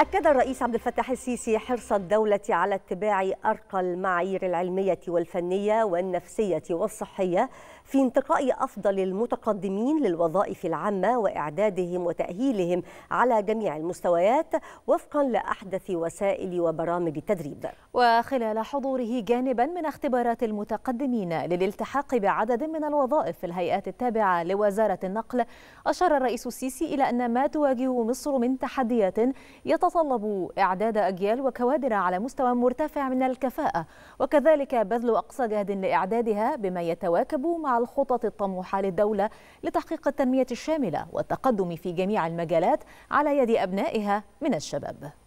أكد الرئيس عبد الفتاح السيسي حرص الدولة على اتباع أرقى المعايير العلمية والفنية والنفسية والصحية في انتقاء أفضل المتقدمين للوظائف العامة وإعدادهم وتأهيلهم على جميع المستويات وفقا لأحدث وسائل وبرامج التدريب. وخلال حضوره جانبا من اختبارات المتقدمين للالتحاق بعدد من الوظائف في الهيئات التابعة لوزارة النقل، أشار الرئيس السيسي إلى أن ما تواجهه مصر من تحديات يط تتطلب إعداد أجيال وكوادر على مستوى مرتفع من الكفاءة وكذلك بذل أقصى جهد لإعدادها بما يتواكب مع الخطط الطموحة للدولة لتحقيق التنمية الشاملة والتقدم في جميع المجالات على يد أبنائها من الشباب